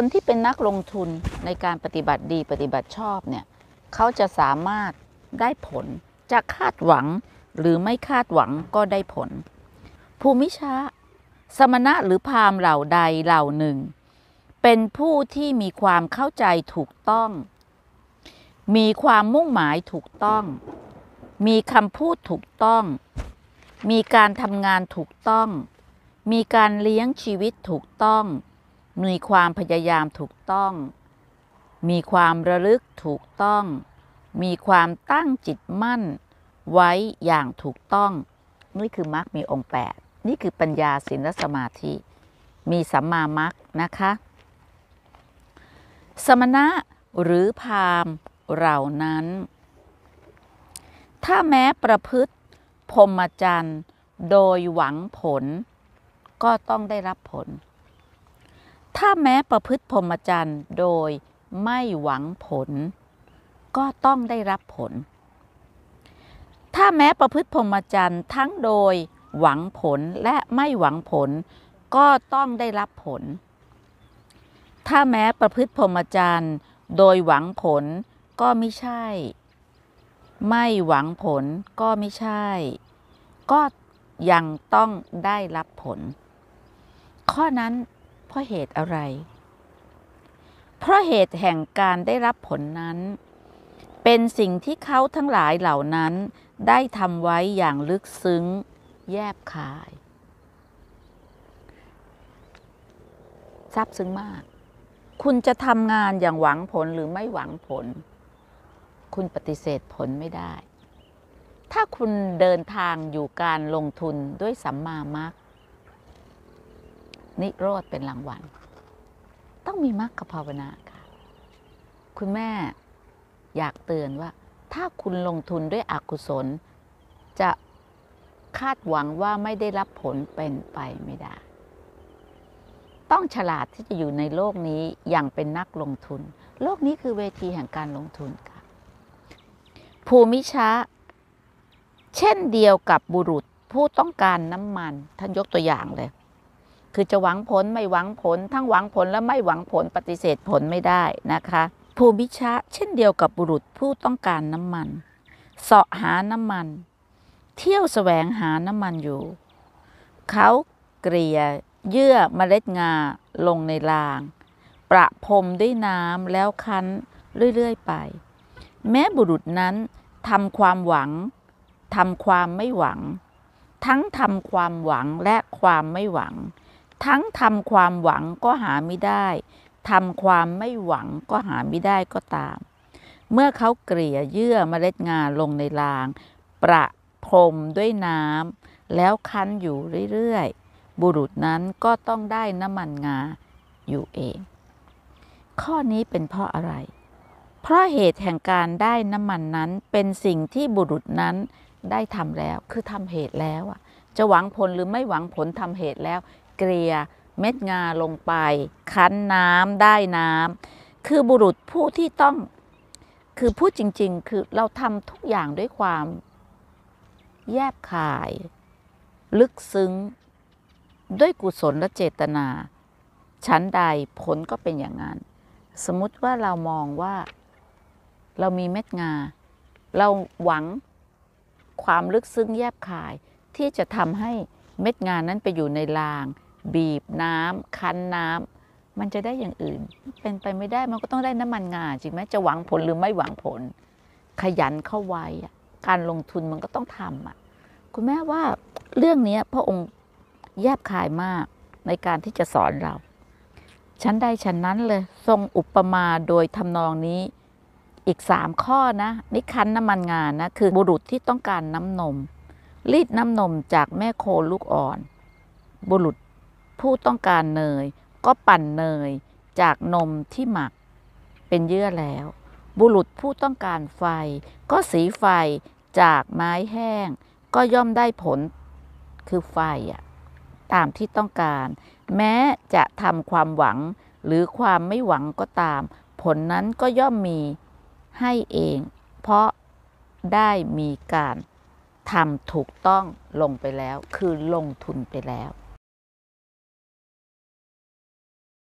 คนที่เป็นนักลงทุนในการปฏิบัติดีปฏิบัติชอบเนี่ยเขาจะสามารถได้ผลจะคาดหวังหรือไม่คาดหวังก็ได้ผล ภูมิชา สมณะหรือพามเหล่าใดเหล่าหนึ่ง เป็นผู้ที่มีความเข้าใจถูกต้อง มีความมุ่งหมายถูกต้อง มีคำพูดถูกต้อง มีการทำงานถูกต้อง มีการเลี้ยงชีวิตถูกต้องมีความพยายามถูกต้อง มีความระลึกถูกต้อง มีความตั้งจิตมั่นไว้อย่างถูกต้อง นี่คือมรรคมีองค์8นี่คือปัญญาศีลสมาธิ มีสัมมามรรคนะคะ สมณะหรือพามเหล่านั้น ถ้าแม้ประพฤติพรหมจรรย์โดยหวังผลก็ต้องได้รับผลถ้าแม้ประพฤติพรหมจรรย์โดยไม่หวังผล ก็ต้องได้รับผล ถ้าแม้ประพฤติพรหมจรรย์ทั้งโดยหวังผลและไม่หวังผลก็ต้องได้รับผล ถ้าแม้ประพฤติพรหมจรรย์โดยหวังผลก็ไม่ใช่ ไม่หวังผลก็ไม่ใช่ ก็ยังต้องได้รับผล ข้อนั้นเพราะเหตุอะไร เพราะเหตุแห่งการได้รับผลนั้น เป็นสิ่งที่เขาทั้งหลายเหล่านั้นได้ทำไว้อย่างลึกซึ้ง แยบคายซับซึ้งมาก คุณจะทำงานอย่างหวังผลหรือไม่หวังผล คุณปฏิเสธผลไม่ได้ ถ้าคุณเดินทางอยู่การลงทุนด้วยสัมมามัคนิโรธเป็นรางวัล ต้องมีมรรคภาวนาค่ะ คุณแม่อยากเตือนว่า ถ้าคุณลงทุนด้วยอกุศล จะคาดหวังว่าไม่ได้รับผลเป็นไปไม่ได้ ต้องฉลาดที่จะอยู่ในโลกนี้อย่างเป็นนักลงทุน โลกนี้คือเวทีแห่งการลงทุนค่ะ ภูมิชาเช่นเดียวกับบุรุษผู้ต้องการน้ำมันท่านยกตัวอย่างเลยคือจะหวังผลไม่หวังผลทั้งหวังผลและไม่หวังผลปฏิเสธผลไม่ได้นะคะภูมิชะเช่นเดียวกับบุรุษผู้ต้องการน้ำมันเสาะหาน้ำมัน เที่ยวแสวงหาน้ำมันอยู่ เขาเกลี่ยเยื่อเมล็ดงาลงในราง ประพรมด้วยน้ำแล้วคั้นเรื่อยๆ ไป แม้บุรุษนั้นทำความหวังทำความไม่หวัง ทั้งทำความหวังและความไม่หวังทั้งทำ ความหวังก็หาไม่ได้ ทำ ความไม่หวังก็หาไม่ได้ก็ตาม เมื่อเขาเกลี่ยเยื่อเมล็ดงาลงในราง ประพรมด้วยน้ำแล้วคั้นอยู่เรื่อย ๆ บุรุษนั้นก็ต้องได้น้ำมันงาอยู่เอง ข้อนี้เป็นเพราะอะไร เพราะเหตุแห่งการได้น้ำมันนั้นเป็นสิ่งที่บุรุษนั้นได้ทำแล้ว คือทำเหตุแล้วจะหวังผลหรือไม่หวังผลทำเหตุแล้วเกลียเม็ดงาลงไป คั้นน้ำได้น้ำคือบุรุษผู้ที่ต้องคือพูดจริง ๆคือเราทำทุกอย่างด้วยความแยบคาย ลึกซึ้ง ด้วยกุศลและเจตนา ชั้นใดผลก็เป็นอย่างนั้น สมมติว่าเรามองว่าเรามีเม็ดงา เราหวังความลึกซึ้งแยบคาย ที่จะทำให้เม็ดงานนั้นไปอยู่ในรางบีบน้ำคั้นน้ำมันจะได้อย่างอื่น เป็นไปไม่ได้มันก็ต้องได้น้ำมันงาจริงไหมจะหวังผลหรือไม่หวังผล ขยันเข้าไว้การลงทุนมันก็ต้องทำอ่ะคุณแม่ว่าเรื่องนี้พระองค์แยบคายมากในการที่จะสอนเราชั้นใดชั้นนั้นเลยทรงอุปมาโดยทำนองนี้อีกสามข้อนะนิคันน้ำมันงานนะ คือบุรุษที่ต้องการน้ำนมรีดน้ำนมจากแม่โคลูกอ่อนบุรุษผู้ต้องการเนยก็ปั่นเนยจากนมที่หมักเป็นเยื่อแล้ว บุรุษผู้ต้องการไฟก็สีไฟจากไม้แห้งก็ย่อมได้ผลคือไฟอะตามที่ต้องการ แม้จะทำความหวังหรือความไม่หวังก็ตาม ผลนั้นก็ย่อมมีให้เอง เพราะได้มีการทำถูกต้องลงไปแล้ว คือลงทุนไปแล้ว